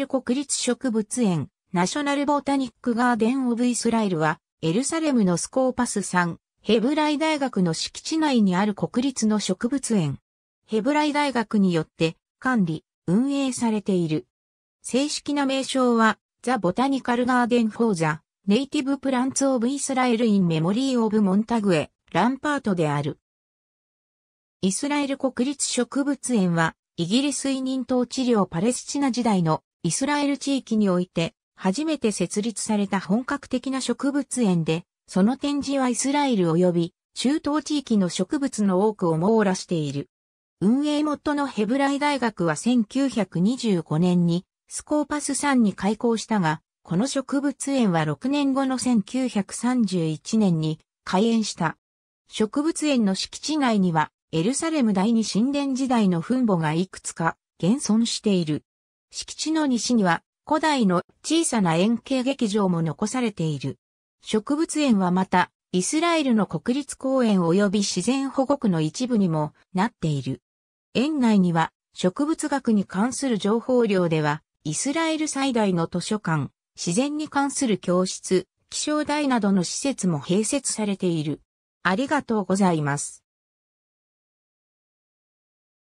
ル国立植物園、ナショナルボタニックガーデンオブイスラエルは、エルサレムのスコーパス山、ヘブライ大学の敷地内にある国立の植物園。ヘブライ大学によって管理、運営されている。正式な名称は、ザ・ボタニカル・ガーデン・フォー・ザ・ネイティブ・プランツ・オブ・イスラエル・イン・メモリー・オブ・モンタグエ、ランパートである。イスラエル国立植物園は、イギリス委任統治領パレスチナ時代のイスラエル地域において初めて設立された本格的な植物園で、その展示はイスラエル及び中東地域の植物の多くを網羅している。運営元のヘブライ大学は1925年にスコーパス山に開校したが、この植物園は6年後の1931年に開園した。植物園の敷地内にはエルサレム第二神殿時代の墳墓がいくつか現存している。敷地の西には古代の小さな円形劇場も残されている。植物園はまた、イスラエルの国立公園及び自然保護区の一部にもなっている。園内には植物学に関する情報量では、イスラエル最大の図書館、自然に関する教室、気象台などの施設も併設されている。ありがとうございます。